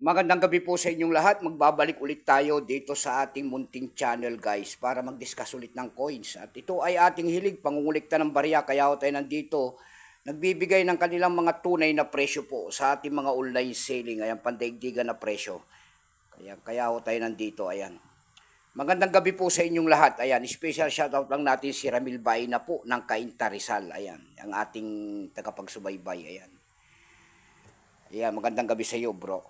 Magandang gabi po sa inyong lahat. Magbabalik ulit tayo dito sa ating munting channel guys para mag-discuss ulit ng coins. At ito ay ating hilig, pangungulikta ng barya kaya ho tayo nandito. Nagbibigay ng kanilang mga tunay na presyo po sa ating mga online selling. Ayan, pandaigdigan na presyo. Kaya, kaya ho tayo nandito. Ayan. Magandang gabi po sa inyong lahat. Ayan, special shoutout lang natin si Ramil Baina po ng Kainta Rizal. Ayan, ang ating tagapagsubaybay. Ayan. Ayan, magandang gabi sa iyo bro.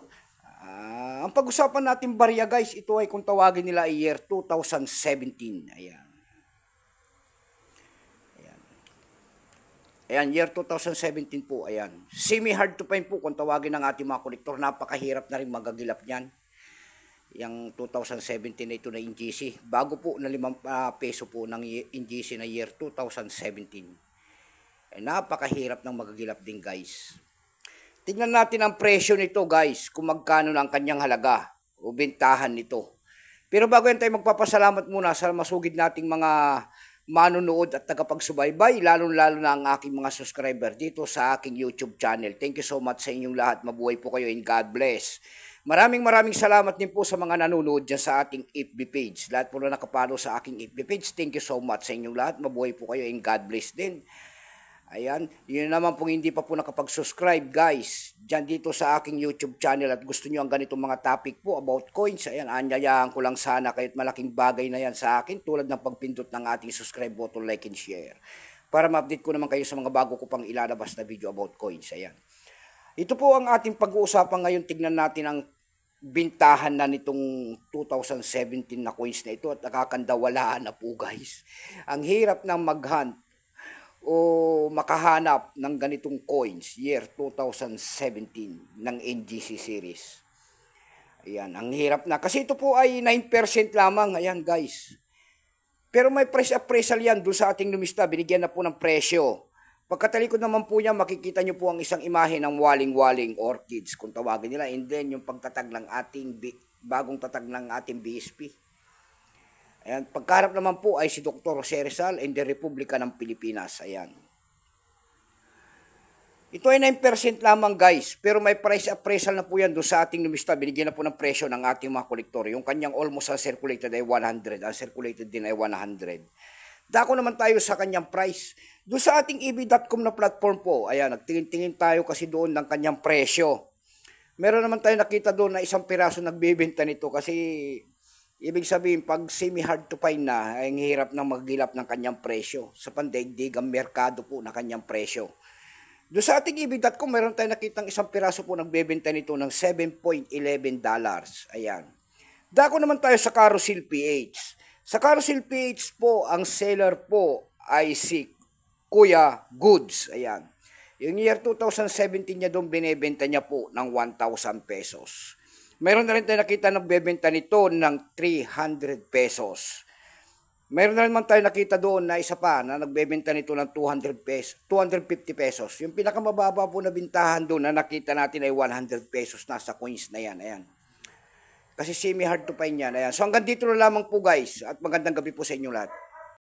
Uh, ang pag-usapan natin barya guys, ito ay kung tawagin nila ay year 2017. Ayan. Ayan. Ayan, year 2017 po, ayan. Semi-hard to find po kung tawagin ng ating mga kolektor. Napakahirap na rin magagilap niyan. Yang 2017 na ito na NGC. Bago po na 5 uh, ah, peso po ng NGC na year 2017. Eh, napakahirap ng magagilap din guys. Tingnan natin ang presyo nito guys, kung magkano na ang kanyang halaga o bentahan nito. Pero bago yan tayo magpapasalamat muna sa masugid nating mga manonood at tagapagsubaybay, lalo-lalo na ang aking mga subscriber dito sa aking YouTube channel. Thank you so much sa inyong lahat. Mabuhay po kayo and God bless. Maraming maraming salamat din po sa mga nanonood dyan sa ating FB page. Lahat po na nakapalo sa aking FB page, thank you so much sa inyong lahat. Mabuhay po kayo and God bless din. Ayan, yun naman pong hindi pa po nakapag-subscribe guys, dyan dito sa aking YouTube channel at gusto nyo ang ganitong mga topic po about coins, ayan, anyayahan ko lang sana kahit malaking bagay na yan sa akin tulad ng pagpindot ng ating subscribe button, like and share. Para ma-update ko naman kayo sa mga bago ko pang ilalabas na video about coins, ayan. Ito po ang ating pag-uusapan ngayon, tignan natin ang bintahan na nitong 2017 na coins na ito at nakakandawalaan na po guys. Ang hirap ng mag-hunt o makahanap ng ganitong coins year 2017 ng NGC series. Ayan, ang hirap na. Kasi ito po ay 9% lamang. Ayan, guys. Pero may price appraisal yan doon sa ating lumista. Binigyan na po ng presyo. Pagkatalikod naman po niya, makikita niyo po ang isang imahe ng waling-waling orchids, kung tawagin nila. And then, yung pagtatag ng ating, bagong tatag ng ating BSP. Ayan, pagkarap naman po ay si Dr. Jose Rizal the Republika ng Pilipinas. Ayan. Ito ay 9% lamang guys, pero may price appraisal na po yan doon sa ating numista. Binigyan na po ng presyo ng ating mga kolektor. Yung kanyang almost uncirculated ay 100, uncirculated din ay 100. Dako naman tayo sa kanyang price. Doon sa ating eb.com na platform po, ayan, nagtingin-tingin tayo kasi doon ng kanyang presyo. Meron naman tayo nakita doon na isang piraso nagbebenta nito kasi Ibig sabihin, pag semi-hard to find na, eh, ay hirap na maghilap ng kanyang presyo sa pandaigdig ang merkado po na kanyang presyo. Doon sa ating ibig.com, meron tayong nakitang isang piraso po nagbebenta nito ng 7.11 dollars. Ayan. Dako naman tayo sa Carousel PH. Sa Carousel PH po, ang seller po ay si Kuya Goods. Ayan. Yung year 2017 niya doon, binebenta niya po ng 1,000 pesos. Meron na rin tayo nakita nagbebenta nito ng 300 pesos. Meron na rin man tayo nakita doon na isa pa na nagbebenta nito ng 200 pesos, 250 pesos. Yung pinakamababa po na bintahan doon na nakita natin ay 100 pesos nasa coins na yan. Ayan. Kasi semi hard to find yan. Ayan. So hanggang dito na lamang po guys at magandang gabi po sa inyo lahat.